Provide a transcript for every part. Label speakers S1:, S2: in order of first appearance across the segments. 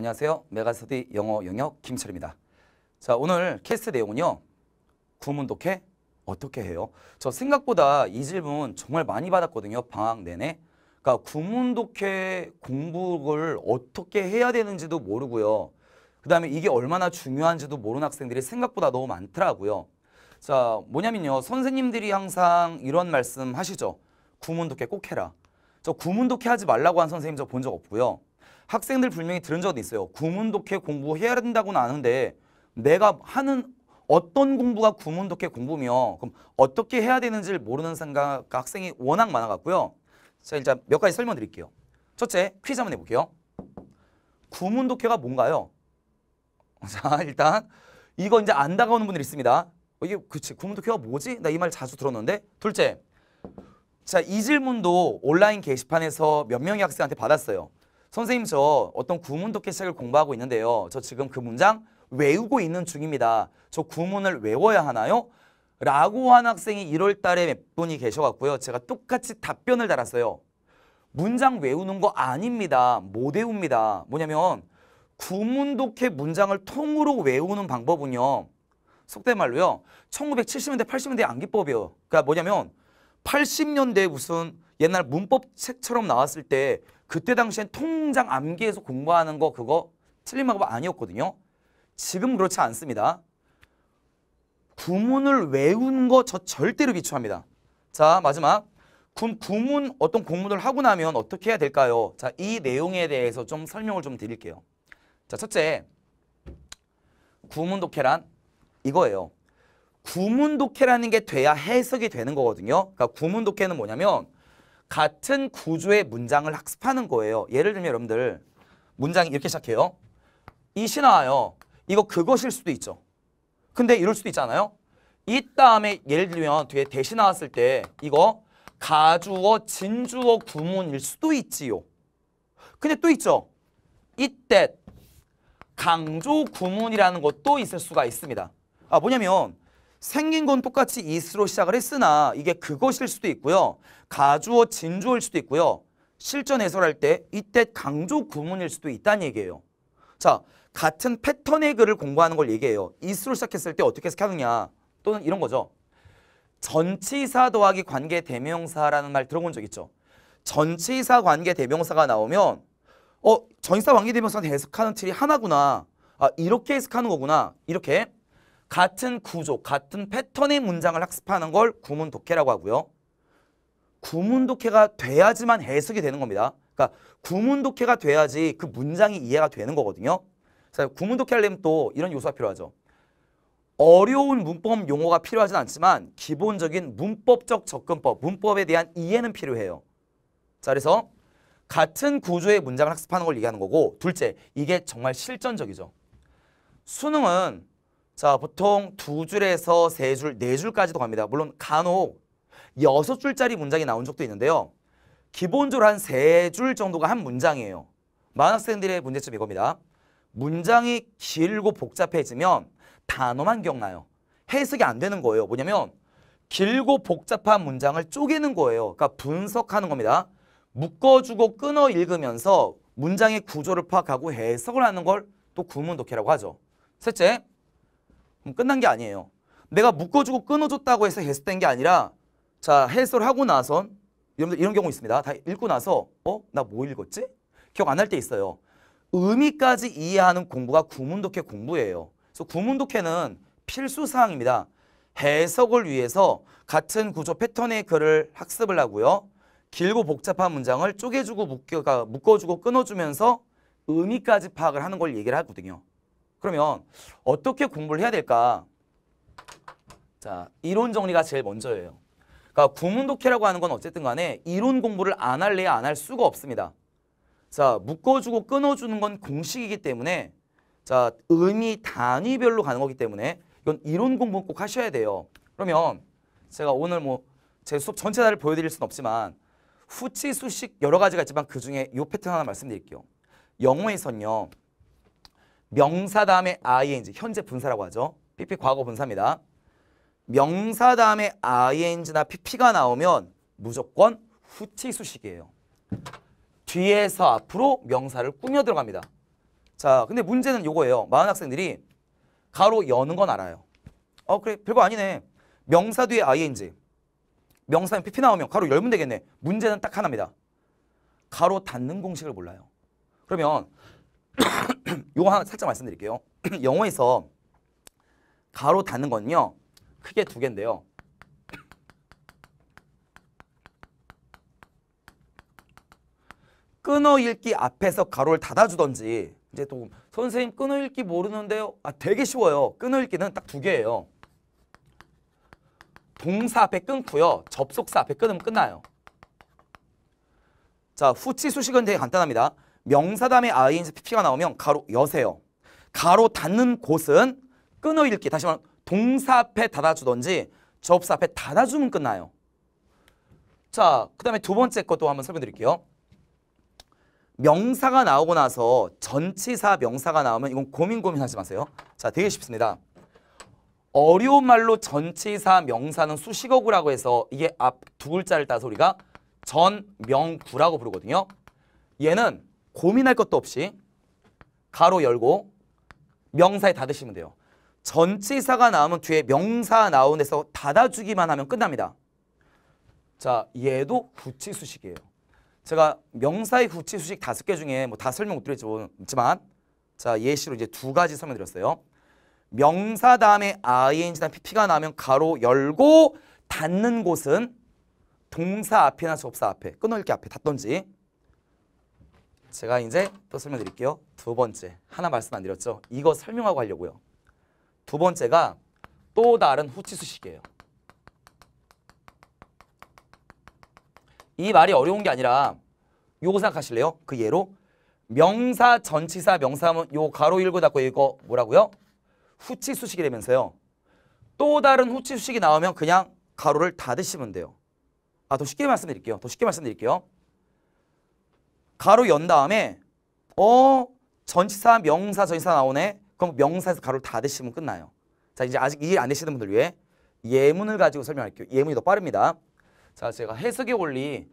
S1: 안녕하세요. 메가스터디 영어 영역 김철입니다. 자, 오늘 캐스트 내용은요. 구문 독해 어떻게 해요? 저 생각보다 이 질문 정말 많이 받았거든요. 방학 내내. 그러니까 구문 독해 공부를 어떻게 해야 되는지도 모르고요. 그다음에 이게 얼마나 중요한지도 모르는 학생들이 생각보다 너무 많더라고요. 자, 뭐냐면요. 선생님들이 항상 이런 말씀 하시죠. 구문 독해 꼭 해라. 저 구문 독해 하지 말라고 한 선생님 저 본 적 없고요. 학생들 분명히 들은 적이 있어요. 구문독해 공부해야 된다고는 아는데 내가 하는 어떤 공부가 구문독해 공부며 그럼 어떻게 해야 되는지를 모르는 생각 학생이 워낙 많아갖고요. 자 일단 몇 가지 설명드릴게요. 첫째 퀴즈 한번 해볼게요. 구문독해가 뭔가요? 자 일단 이거 이제 안 다가오는 분들 있습니다. 어, 이게 그치 구문독해가 뭐지? 나 이 말 자주 들었는데 둘째 자 이 질문도 온라인 게시판에서 몇 명의 학생한테 받았어요. 선생님 저 어떤 구문 독해책을 공부하고 있는데요. 저 지금 그 문장 외우고 있는 중입니다. 저 구문을 외워야 하나요? 라고 한 학생이 1월 달에 몇 분이 계셔갖고요. 제가 똑같이 답변을 달았어요. 문장 외우는 거 아닙니다. 못 외웁니다. 뭐냐면 구문 독해 문장을 통으로 외우는 방법은요. 속된 말로요. 1970년대, 80년대 암기법이요 그러니까 뭐냐면 80년대 무슨 옛날 문법 책처럼 나왔을 때 그때 당시엔 통장 암기해서 공부하는 거 그거 틀린 방법 아니었거든요. 지금 그렇지 않습니다. 구문을 외운 거 저 절대로 비추합니다. 자 마지막 그 구문 어떤 공문을 하고 나면 어떻게 해야 될까요? 자, 이 내용에 대해서 좀 설명을 좀 드릴게요. 자, 첫째, 구문 독해란 이거예요. 구문 독해라는 게 돼야 해석이 되는 거거든요. 그러니까 구문 독해는 뭐냐면 같은 구조의 문장을 학습하는 거예요. 예를 들면 여러분들 문장이 이렇게 시작해요. 이신하여 이거 그것일 수도 있죠. 근데 이럴 수도 있잖아요. 이 다음에 예를 들면 뒤에 대신 나왔을 때 이거 가주어 진주어 구문일 수도 있지요. 근데 또 있죠. 이때 강조 구문이라는 것도 있을 수가 있습니다. 아 뭐냐면 생긴 건 똑같이 is로 시작을 했으나 이게 그것일 수도 있고요. 가주어 진주일 수도 있고요. 실전 해설할 때 이때 강조 구문일 수도 있다는 얘기예요. 자, 같은 패턴의 글을 공부하는 걸 얘기해요. is로 시작했을 때 어떻게 해석하느냐 또는 이런 거죠. 전치사 더하기 관계 대명사라는 말 들어본 적 있죠. 전치사 관계 대명사가 나오면 어 전치사 관계 대명사는 해석하는 틀이 하나구나. 아 이렇게 해석하는 거구나. 이렇게 같은 구조, 같은 패턴의 문장을 학습하는 걸 구문 독해라고 하고요. 구문 독해가 돼야지만 해석이 되는 겁니다. 그러니까 구문 독해가 돼야지 그 문장이 이해가 되는 거거든요. 구문 독해하려면 또 이런 요소가 필요하죠. 어려운 문법 용어가 필요하진 않지만 기본적인 문법적 접근법, 문법에 대한 이해는 필요해요. 자, 그래서 같은 구조의 문장을 학습하는 걸 얘기하는 거고 둘째, 이게 정말 실전적이죠. 수능은 자, 보통 두 줄에서 세 줄, 네 줄까지도 갑니다. 물론 간혹 여섯 줄짜리 문장이 나온 적도 있는데요. 기본적으로 한 세 줄 정도가 한 문장이에요. 많은 학생들의 문제점이 이겁니다. 문장이 길고 복잡해지면 단어만 기억나요. 해석이 안 되는 거예요. 뭐냐면 길고 복잡한 문장을 쪼개는 거예요. 그러니까 분석하는 겁니다. 묶어주고 끊어 읽으면서 문장의 구조를 파악하고 해석을 하는 걸 또 구문독해라고 하죠. 셋째, 끝난 게 아니에요. 내가 묶어주고 끊어줬다고 해서 해소된 게 아니라 자 해소를 하고 나선 여러분들 이런 경우 있습니다. 다 읽고 나서 어? 나 뭐 읽었지? 기억 안 할 때 있어요. 의미까지 이해하는 공부가 구문독해 공부예요. 그래서 구문독해는 필수사항입니다. 해석을 위해서 같은 구조 패턴의 글을 학습을 하고요. 길고 복잡한 문장을 쪼개주고 묶어주고 끊어주면서 의미까지 파악을 하는 걸 얘기를 하거든요. 그러면 어떻게 공부를 해야 될까? 자, 이론 정리가 제일 먼저예요. 그러니까 구문독해라고 하는 건 어쨌든 간에 이론 공부를 안 할래야 안 할 수가 없습니다. 자, 묶어주고 끊어주는 건 공식이기 때문에 자, 의미 단위별로 가는 거기 때문에 이건 이론 공부 꼭 하셔야 돼요. 그러면 제가 오늘 뭐 제 수업 전체 다를 보여드릴 수 없지만 후치 수식 여러 가지가 있지만 그중에 이 패턴 하나 말씀드릴게요. 영어에선요. 명사 다음에 ing 현재 분사라고 하죠. pp 과거 분사입니다. 명사 다음에 ing나 pp가 나오면 무조건 후치수식이에요. 뒤에서 앞으로 명사를 꾸며 들어갑니다. 자, 근데 문제는 요거예요. 많은 학생들이 가로 여는 건 알아요. 어, 그래. 별거 아니네. 명사 뒤에 ing. 명사에 pp 나오면 가로 열면 되겠네. 문제는 딱 하나입니다. 가로 닫는 공식을 몰라요. 그러면 요거 하나 살짝 말씀드릴게요. 영어에서 가로 닫는 건요. 크게 두 개인데요. 끊어 읽기 앞에서 가로를 닫아주던지 이제 또 선생님 끊어 읽기 모르는데요. 아 되게 쉬워요. 끊어 읽기는 딱 두 개예요. 동사 앞에 끊고요. 접속사 앞에 끊으면 끝나요. 자 후치 수식은 되게 간단합니다. 명사담에 아이인스 pp가 나오면 가로 여세요. 가로 닫는 곳은 끊어 읽기. 다시 말하면 동사 앞에 닫아주던지 접사 앞에 닫아주면 끝나요. 자, 그 다음에 두 번째 것도 한번 설명드릴게요. 명사가 나오고 나서 전치사 명사가 나오면 이건 고민 고민하지 마세요. 자, 되게 쉽습니다. 어려운 말로 전치사 명사는 수식어구라고 해서 이게 앞 두 글자를 따서 우리가 전명구라고 부르거든요. 얘는 고민할 것도 없이 가로 열고 명사에 닫으시면 돼요. 전치사가 나오면 뒤에 명사 나온 데서 닫아주기만 하면 끝납니다. 자, 얘도 구치수식이에요. 제가 명사의 구치수식 다섯 개 중에 뭐 다 설명 못 드렸지만 자 예시로 이제 두 가지 설명드렸어요. 명사 다음에 ing나 pp가 나면 가로 열고 닫는 곳은 동사 앞이나 접사 앞에 끊어읽기 앞에 닫던지 제가 이제 또 설명드릴게요. 두 번째, 하나 말씀 안 드렸죠? 이거 설명하고 하려고요. 두 번째가 또 다른 후치수식이에요. 이 말이 어려운 게 아니라 요거 생각하실래요? 그 예로 명사, 전치사, 명사문 요 가로 읽고 닫고 이거 뭐라고요? 후치수식이 되면서요. 또 다른 후치수식이 나오면 그냥 가로를 닫으시면 돼요. 아, 더 쉽게 말씀드릴게요. 더 쉽게 말씀드릴게요. 가로 연 다음에 어 전치사 명사 전치사 나오네. 그럼 명사에서 가로를 다 대시면 끝나요. 자 이제 아직 이해 안 되시는 분들 위해 예문을 가지고 설명할게요. 예문이 더 빠릅니다. 자 제가 해석의 원리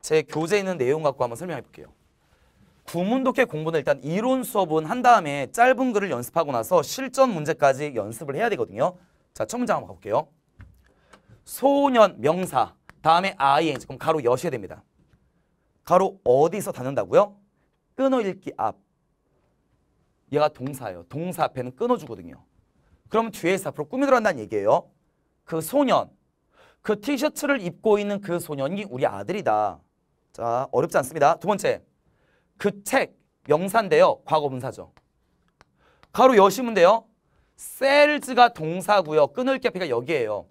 S1: 제 교재에 있는 내용 갖고 한번 설명해 볼게요. 구문독해 공부는 일단 이론 수업은 한 다음에 짧은 글을 연습하고 나서 실전 문제까지 연습을 해야 되거든요. 자, 첫문장 한번 가볼게요. 소년 명사 다음에 아이엔 그럼 가로 여셔야 됩니다. 가로 어디서 닫는다고요? 끊어읽기 앞. 얘가 동사예요. 동사 앞에는 끊어주거든요. 그러면 뒤에서 앞으로 꾸며 들어간다는 얘기예요. 그 소년, 그 티셔츠를 입고 있는 그 소년이 우리 아들이다. 자, 어렵지 않습니다. 두 번째, 그 책, 명사인데요. 과거분사죠. 가로 여시문데요. 셀즈가 동사고요. 끊을게 앞에가 여기예요.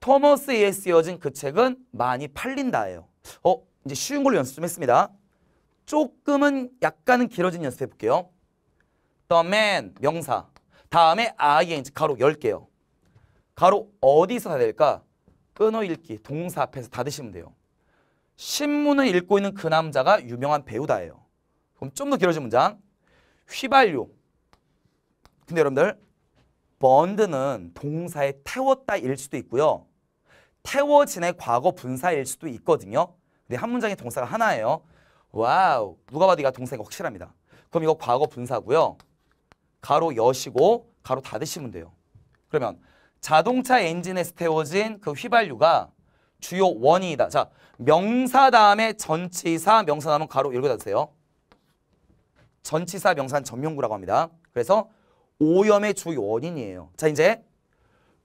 S1: 토머스에 쓰여진 그 책은 많이 팔린다예요. 어? 이제 쉬운 걸로 연습 좀 했습니다. 조금은 약간은 길어진 연습해 볼게요. The man 명사 다음에 아예 이 가로 열개요 가로 어디서 다 될까? 끊어 읽기 동사 앞에서 닫으시면 돼요. 신문을 읽고 있는 그 남자가 유명한 배우다예요. 그럼 좀 더 길어진 문장. 휘발유. 근데 여러분들 번드는 동사의 태웠다일 수도 있고요. 태워진의 과거 분사일 수도 있거든요. 근데 네, 한 문장의 동사가 하나예요. 와우. 누가 봐도 이거 동사가 확실합니다. 그럼 이거 과거 분사고요. 가로 여시고 가로 닫으시면 돼요. 그러면 자동차 엔진에 스태워진 그 휘발유가 주요 원인이다. 자, 명사 다음에 전치사, 명사 다음은 가로 읽어 주세요. 전치사 명사는 전명구라고 합니다. 그래서 오염의 주요 원인이에요. 자, 이제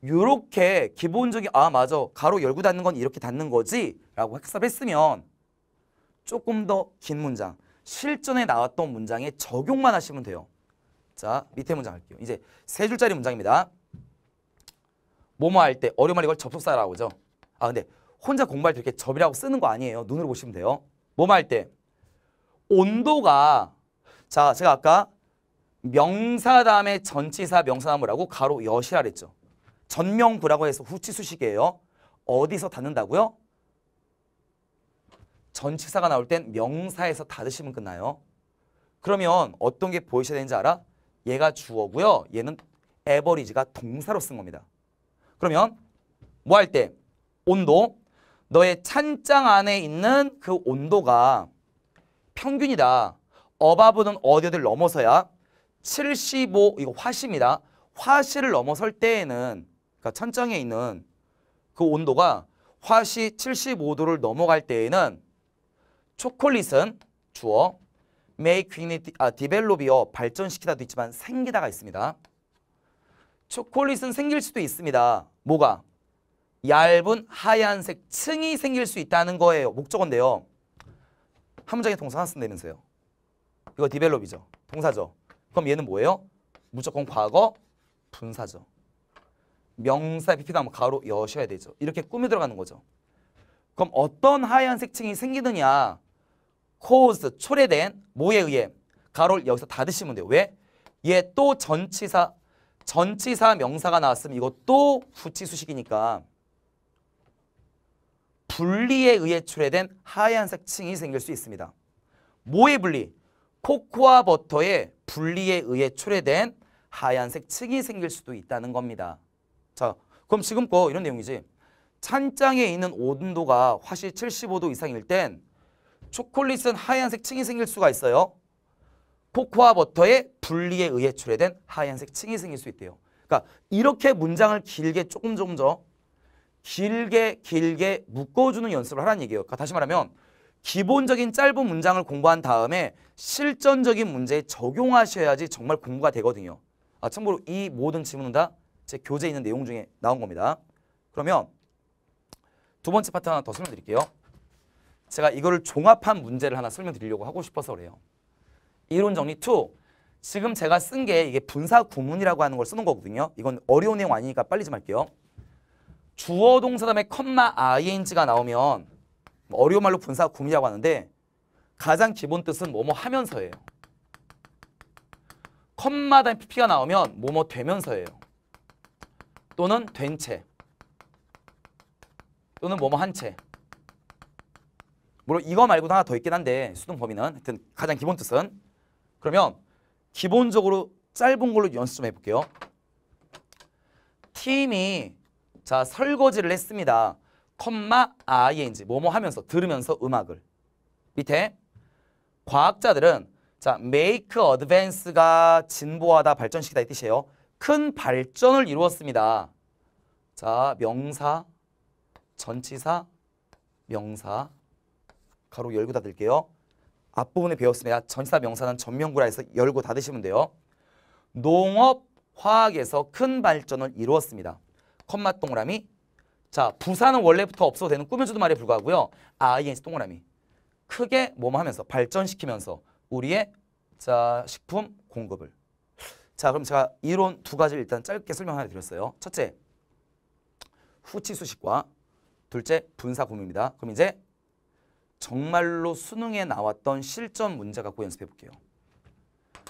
S1: 요렇게 기본적인 아 맞아 가로 열고 닫는 건 이렇게 닫는 거지 라고 학습 했으면 조금 더 긴 문장 실전에 나왔던 문장에 적용만 하시면 돼요 자 밑에 문장 할게요 이제 세 줄짜리 문장입니다 뭐뭐 할 때 어려운 말 이걸 접속사라고 하죠 아 근데 혼자 공부할 때 이렇게 접이라고 쓰는 거 아니에요 눈으로 보시면 돼요 뭐뭐 할 때 온도가 자 제가 아까 명사 다음에 전치사 명사 나무라고 가로 여시라 그랬죠 전명부라고 해서 후치수식이에요. 어디서 닫는다고요? 전치사가 나올 땐 명사에서 닫으시면 끝나요. 그러면 어떤 게 보이셔야 되는지 알아? 얘가 주어고요. 얘는 에버리지가 동사로 쓴 겁니다. 그러면 뭐 할 때? 온도. 너의 찬장 안에 있는 그 온도가 평균이다. 어바브는 어디 를 넘어서야 75, 이거 화시입니다. 화시를 넘어설 때에는 그러니까 찬장에 있는 그 온도가 화씨 75도를 넘어갈 때에는 초콜릿은 주어 m a k i 아, d e v 이어 발전시키다도 있지만 생기다가 있습니다. 초콜릿은 생길 수도 있습니다. 뭐가? 얇은 하얀색 층이 생길 수 있다는 거예요. 목적어인데요. 한 문장에 동사 하나 쓴다면서요. 이거 디벨롭이죠. 동사죠. 그럼 얘는 뭐예요? 무조건 과거 분사죠. 명사에 BP 나오면 가로 여셔야 되죠. 이렇게 꾸미 들어가는 거죠. 그럼 어떤 하얀색 층이 생기느냐. c a 초래된, 뭐에 의해. 가로를 여기서 닫으시면 돼요. 왜? 얘 또 전치사, 전치사 명사가 나왔으면 이것도 부치수식이니까 분리에 의해 초래된 하얀색 층이 생길 수 있습니다. 뭐의 분리? 코코아 버터의 분리에 의해 초래된 하얀색 층이 생길 수도 있다는 겁니다. 자, 그럼 지금 거 뭐 이런 내용이지. 찬장에 있는 온도가 화실 75도 이상일 땐 초콜릿은 하얀색 층이 생길 수가 있어요. 코코아 버터의 분리에 의해 출해된 하얀색 층이 생길 수 있대요. 그러니까 이렇게 문장을 길게 조금 조금 더 길게 길게 묶어주는 연습을 하라는 얘기예요. 그러니까 다시 말하면 기본적인 짧은 문장을 공부한 다음에 실전적인 문제에 적용하셔야지 정말 공부가 되거든요. 아 참고로 이 모든 질문은 다제 교재에 있는 내용 중에 나온 겁니다. 그러면 두 번째 파트 하나 더 설명드릴게요. 제가 이거를 종합한 문제를 하나 설명드리려고 하고 싶어서 그래요. 이론 정리 2. 지금 제가 쓴 게 이게 분사 구문이라고 하는 걸 쓰는 거거든요. 이건 어려운 내용 아니니까 빨리 좀 할게요. 주어 동사 다음에 컴마 ing가 나오면 뭐 어려운 말로 분사 구문이라고 하는데 가장 기본 뜻은 뭐 뭐 하면서예요. 컴마 다음에 pp가 나오면 뭐 뭐 되면서예요. 또는 된 채 또는 뭐뭐 한 채 물론 이거 말고도 하나 더 있긴 한데 수동 범위는 하여튼 가장 기본 뜻은 그러면 기본적으로 짧은 걸로 연습 좀 해볼게요. 팀이 자 설거지를 했습니다. 컴마 ing 뭐뭐 하면서 들으면서 음악을 밑에 과학자들은 자 make advance가 진보하다 발전시키다 이 뜻이에요. 큰 발전을 이루었습니다. 자, 명사, 전치사, 명사 가로 열고 닫을게요. 앞부분에 배웠습니다. 전치사 명사는 전명구라 해서 열고 닫으시면 돼요. 농업 화학에서 큰 발전을 이루었습니다. 컴마 동그라미. 자, 부산은 원래부터 없어도 되는 꾸며주는 말에 불과하고요. INC 동그라미. 크게 뭐뭐 하면서 발전시키면서 우리의 자, 식품 공급을 자 그럼 제가 이론 두 가지를 일단 짧게 설명하나 드렸어요. 첫째 후치수식과 둘째 분사구문입니다. 그럼 이제 정말로 수능에 나왔던 실전 문제 갖고 연습해 볼게요.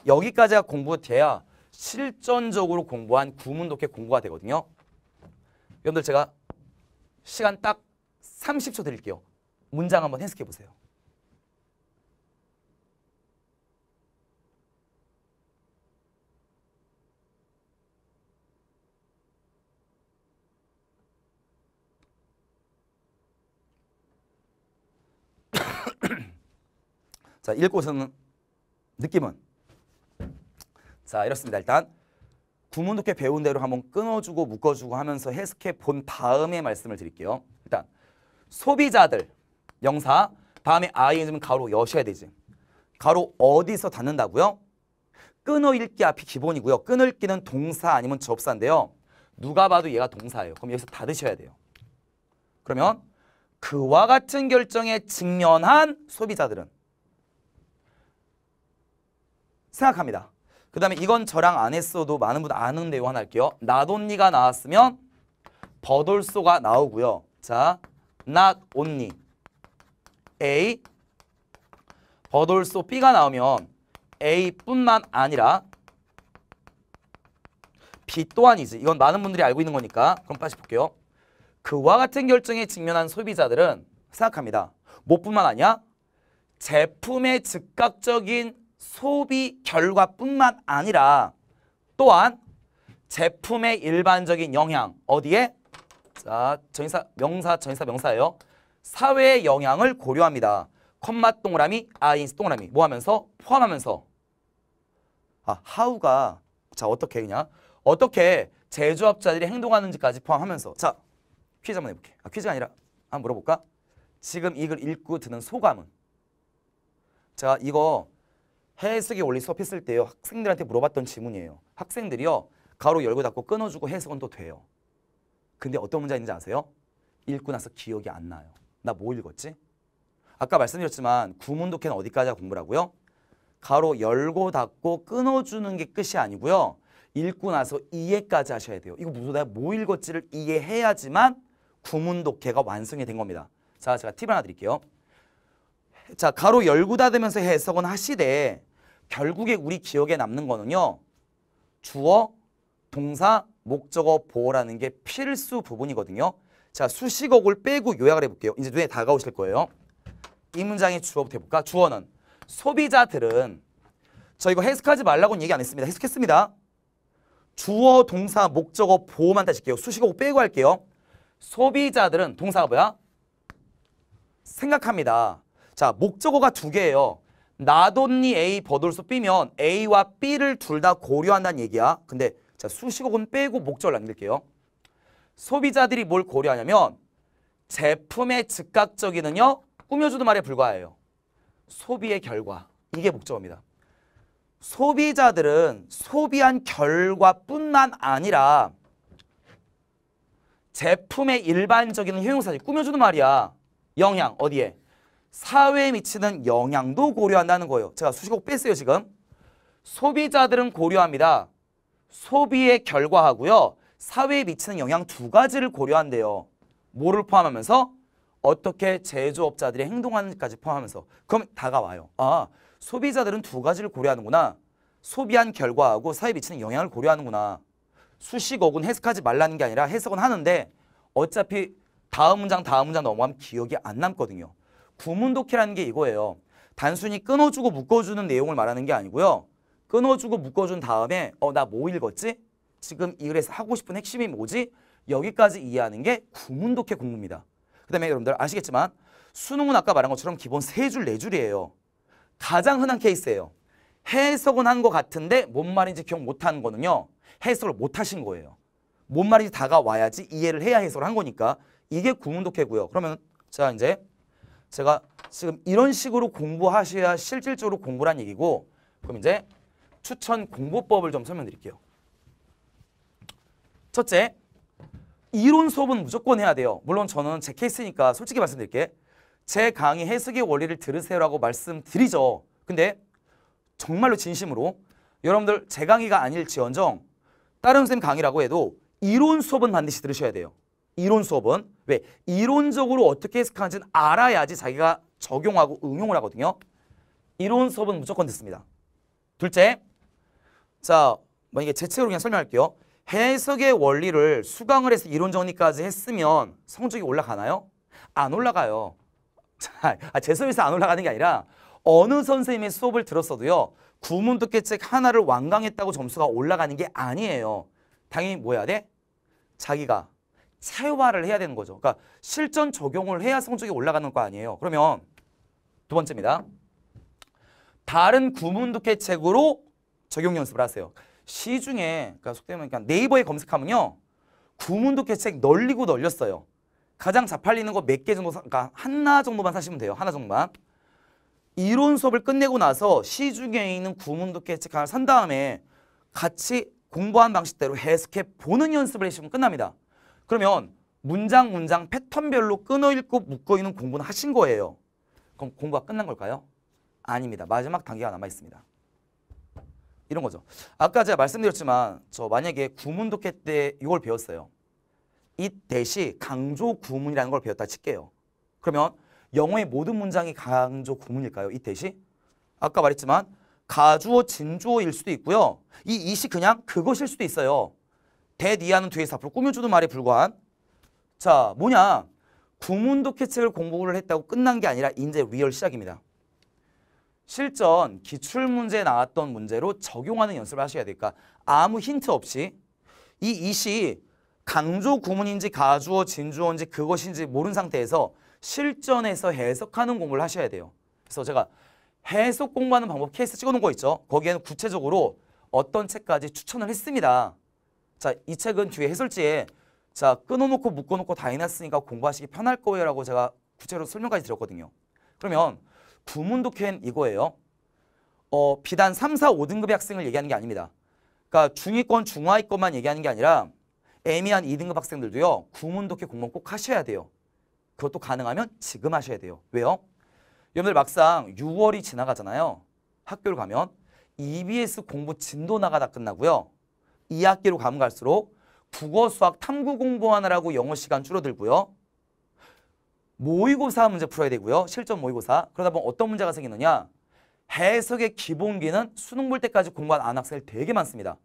S1: 여기까지가 공부돼야 실전적으로 공부한 구문독해 공부가 되거든요. 여러분들 제가 시간 딱 30초 드릴게요. 문장 한번 해석해 보세요. 자, 읽고서는 느낌은 자, 이렇습니다. 일단 구문독해 배운 대로 한번 끊어주고 묶어주고 하면서 해석해 본 다음에 말씀을 드릴게요. 일단 소비자들 영사 다음에 아이은 가로 여셔야 되지. 가로 어디서 닿는다고요? 끊어 읽기 앞이 기본이고요. 끊어 읽기는 동사 아니면 접사인데요. 누가 봐도 얘가 동사예요. 그럼 여기서 닫으셔야 돼요. 그러면 그와 같은 결정에 직면한 소비자들은 생각합니다. 그 다음에 이건 저랑 안 했어도 많은 분 아는 내용 하나 할게요. 나돈니가 나왔으면 버돌소가 나오고요. 자, not only A 버돌소 B가 나오면 A뿐만 아니라 B 또한이지. 이건 많은 분들이 알고 있는 거니까 그럼 다시 볼게요. 그와 같은 결정에 직면한 소비자들은 생각합니다. 뭐뿐만 아니야? 제품의 즉각적인 소비 결과뿐만 아니라 또한 제품의 일반적인 영향 어디에? 자, 전사 명사, 전사 명사예요. 사회의 영향을 고려합니다. 컴마 동그라미, 아인스 동그라미 뭐 하면서? 포함하면서 아, 하우가 자, 어떻게 그냥 어떻게 제조업자들이 행동하는지까지 포함하면서 자, 퀴즈 한번 해볼게. 아, 퀴즈가 아니라 한번 물어볼까? 지금 이 글 읽고 드는 소감은? 자, 이거 해석의 올린 수업 했을 때요. 학생들한테 물어봤던 질문이에요. 학생들이요. 가로 열고 닫고 끊어주고 해석은 또 돼요. 근데 어떤 문제 인지 아세요? 읽고 나서 기억이 안 나요. 나 뭐 읽었지? 아까 말씀드렸지만 구문독해는 어디까지 공부라고요? 가로 열고 닫고 끊어주는 게 끝이 아니고요. 읽고 나서 이해까지 하셔야 돼요. 이거 무슨 내가 뭐 읽었지를 이해해야지만 구문독해가 완성이 된 겁니다. 자, 제가 팁 하나 드릴게요. 자, 가로 열고 닫으면서 해석은 하시되 결국에 우리 기억에 남는 거는요. 주어, 동사, 목적어, 보호라는게 필수 부분이거든요. 자, 수식어를 빼고 요약을 해볼게요. 이제 눈에 다가오실 거예요. 이 문장의 주어부터 해볼까? 주어는 소비자들은 저 이거 해석하지 말라고는 얘기 안 했습니다. 해석했습니다. 주어, 동사, 목적어, 보호만 따질게요 수식어 빼고 할게요. 소비자들은 동사가 뭐야? 생각합니다. 자, 목적어가 두 개예요. 나돈니 A 버돌소 B면 A와 B를 둘 다 고려한다는 얘기야. 근데 자수식어군 빼고 목적을 남길게요. 소비자들이 뭘 고려하냐면 제품의 즉각적인 은요 꾸며주는 말에 불과해요. 소비의 결과. 이게 목적입니다. 소비자들은 소비한 결과뿐만 아니라 제품의 일반적인 효용사지 꾸며주는 말이야. 영향 어디에? 사회에 미치는 영향도 고려한다는 거예요. 제가 수식어 뺐어요, 지금. 소비자들은 고려합니다. 소비의 결과하고요. 사회에 미치는 영향 두 가지를 고려한대요. 뭐를 포함하면서? 어떻게 제조업자들이 행동하는지까지 포함하면서. 그럼 다가와요. 아, 소비자들은 두 가지를 고려하는구나. 소비한 결과하고 사회에 미치는 영향을 고려하는구나. 수식어군 해석하지 말라는 게 아니라 해석은 하는데 어차피 다음 문장 다음 문장 넘어가면 기억이 안 남거든요. 구문독해라는 게 이거예요. 단순히 끊어주고 묶어주는 내용을 말하는 게 아니고요. 끊어주고 묶어준 다음에 어 나 뭐 읽었지? 지금 이 글에서 하고 싶은 핵심이 뭐지? 여기까지 이해하는 게 구문독해 공부입니다. 그 다음에 여러분들 아시겠지만 수능은 아까 말한 것처럼 기본 세 줄 네줄이에요 가장 흔한 케이스예요. 해석은 한 것 같은데 뭔 말인지 기억 못하는 거는요. 해석을 못 하신 거예요. 뭔 말인지 다가와야지 이해를 해야 해석을 한 거니까 이게 구문독해고요. 그러면 자 이제 제가 지금 이런 식으로 공부하셔야 실질적으로 공부란 얘기고 그럼 이제 추천 공부법을 좀 설명드릴게요. 첫째, 이론 수업은 무조건 해야 돼요. 물론 저는 제 케이스니까 솔직히 말씀드릴게. 제 강의 해석의 원리를 들으세요라고 말씀드리죠. 근데 정말로 진심으로 여러분들 제 강의가 아닐지언정 다른 쌤 강의라고 해도 이론 수업은 반드시 들으셔야 돼요. 이론 수업은 왜 이론적으로 어떻게 해석하는지는 알아야지 자기가 적용하고 응용을 하거든요. 이론 수업은 무조건 듣습니다. 둘째, 자 만약에 뭐 제 책으로 그냥 설명할게요. 해석의 원리를 수강을 해서 이론 정리까지 했으면 성적이 올라가나요? 안 올라가요. 아, 제 수업에서 안 올라가는 게 아니라 어느 선생님의 수업을 들었어도요. 구문 듣기책 하나를 완강했다고 점수가 올라가는 게 아니에요. 당연히 뭐 해야 돼? 자기가 사유화를 해야 되는 거죠. 그러니까 실전 적용을 해야 성적이 올라가는 거 아니에요. 그러면 두 번째입니다. 다른 구문독해 책으로 적용 연습을 하세요. 시중에 그러니까 속되면 그러니까 네이버에 검색하면요. 구문독해 책 널리고 널렸어요. 가장 자 팔리는 거 몇 개 정도 사, 그러니까 하나 정도만 사시면 돼요. 하나 정도만. 이론 수업을 끝내고 나서 시중에 있는 구문독해 책 하나 산 다음에 같이 공부한 방식대로 해석해 보는 연습을 하시면 끝납니다. 그러면 문장 문장 패턴별로 끊어 읽고 묶어 있는 공부는 하신 거예요. 그럼 공부가 끝난 걸까요? 아닙니다. 마지막 단계가 남아 있습니다. 이런 거죠. 아까 제가 말씀드렸지만 저 만약에 구문 독해 때 이걸 배웠어요. 이 대시 강조 구문이라는 걸 배웠다 칠게요. 그러면 영어의 모든 문장이 강조 구문일까요? 이 대시? 아까 말했지만 가주어, 진주어일 수도 있고요. 이 이시 그냥 그것일 수도 있어요. 대니아는 뒤에서 앞으로 꾸며주는 말에 불과한 자 뭐냐 구문독해 책을 공부를 했다고 끝난 게 아니라 이제 리얼 시작입니다. 실전 기출문제에 나왔던 문제로 적용하는 연습을 하셔야 되니까 아무 힌트 없이 이 이시 강조 구문인지 가주어 진주어인지 그것인지 모른 상태에서 실전에서 해석하는 공부를 하셔야 돼요. 그래서 제가 해석 공부하는 방법 케이스 찍어놓은 거 있죠. 거기에는 구체적으로 어떤 책까지 추천을 했습니다. 자, 이 책은 뒤에 해설지에 자, 끊어놓고 묶어놓고 다 해놨으니까 공부하시기 편할 거예요 라고 제가 구체로 설명까지 드렸거든요. 그러면 구문독해는 이거예요. 어, 비단 3, 4, 5등급의 학생을 얘기하는 게 아닙니다. 그러니까 중위권, 중하위권만 얘기하는 게 아니라 애매한 2등급 학생들도요. 구문독해 공부는 꼭 하셔야 돼요. 그것도 가능하면 지금 하셔야 돼요. 왜요? 여러분들 막상 6월이 지나가잖아요. 학교를 가면 EBS 공부 진도 나가다 끝나고요. 2학기로 가면 갈수록 국어, 수학, 탐구 공부하느라고 영어 시간 줄어들고요. 모의고사 문제 풀어야 되고요. 실전 모의고사. 그러다 보면 어떤 문제가 생기느냐. 해석의 기본기는 수능 볼 때까지 공부한 안 학생들 되게 많습니다.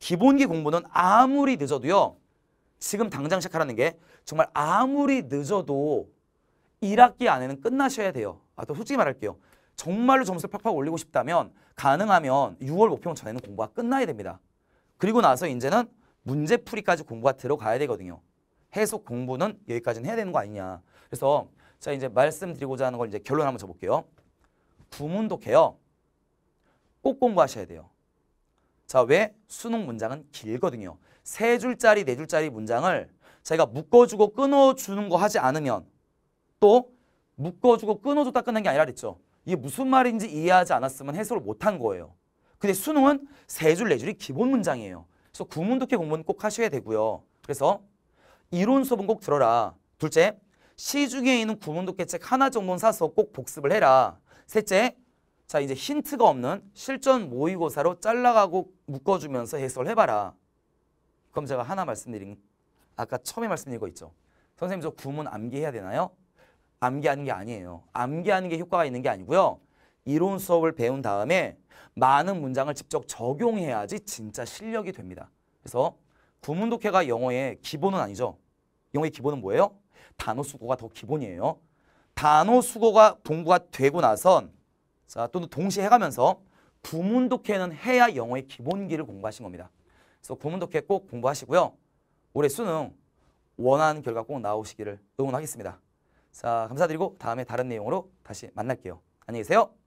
S1: 기본기 공부는 아무리 늦어도요. 지금 당장 시작하라는 게 정말 아무리 늦어도 1학기 안에는 끝나셔야 돼요. 아, 또 솔직히 말할게요. 정말로 점수를 팍팍 올리고 싶다면 가능하면 6월 목표 전에는 공부가 끝나야 됩니다. 그리고 나서 이제는 문제풀이까지 공부가 들어가야 되거든요. 해석 공부는 여기까지는 해야 되는 거 아니냐. 그래서 자 이제 말씀드리고자 하는 걸 이제 결론 한번 쳐볼게요. 부문독해요꼭 공부하셔야 돼요. 자 왜? 수능 문장은 길거든요. 세 줄짜리 네 줄짜리 문장을 자기가 묶어주고 끊어주는 거 하지 않으면 또 묶어주고 끊어줬다 끊는 게 아니라 그랬죠. 이게 무슨 말인지 이해하지 않았으면 해소를 못한 거예요. 근데 수능은 세 줄, 네 줄이 기본 문장이에요. 그래서 구문독해 공부는 꼭 하셔야 되고요. 그래서 이론 수업은 꼭 들어라. 둘째, 시중에 있는 구문독해책 하나 정도는 사서 꼭 복습을 해라. 셋째, 자 이제 힌트가 없는 실전 모의고사로 잘라가고 묶어주면서 해설을 해봐라. 그럼 제가 하나 말씀드린 아까 처음에 말씀드린 거 있죠. 선생님 저 구문 암기해야 되나요? 암기하는 게 아니에요. 암기하는 게 효과가 있는 게 아니고요. 이론 수업을 배운 다음에 많은 문장을 직접 적용해야지 진짜 실력이 됩니다. 그래서 구문독해가 영어의 기본은 아니죠. 영어의 기본은 뭐예요? 단어 수고가 더 기본이에요. 단어 수고가 공부가 되고 나선 자, 또는 동시에 해가면서 구문독해는 해야 영어의 기본기를 공부하신 겁니다. 그래서 구문독해 꼭 공부하시고요. 올해 수능 원하는 결과 꼭 나오시기를 응원하겠습니다. 자, 감사드리고 다음에 다른 내용으로 다시 만날게요. 안녕히 계세요.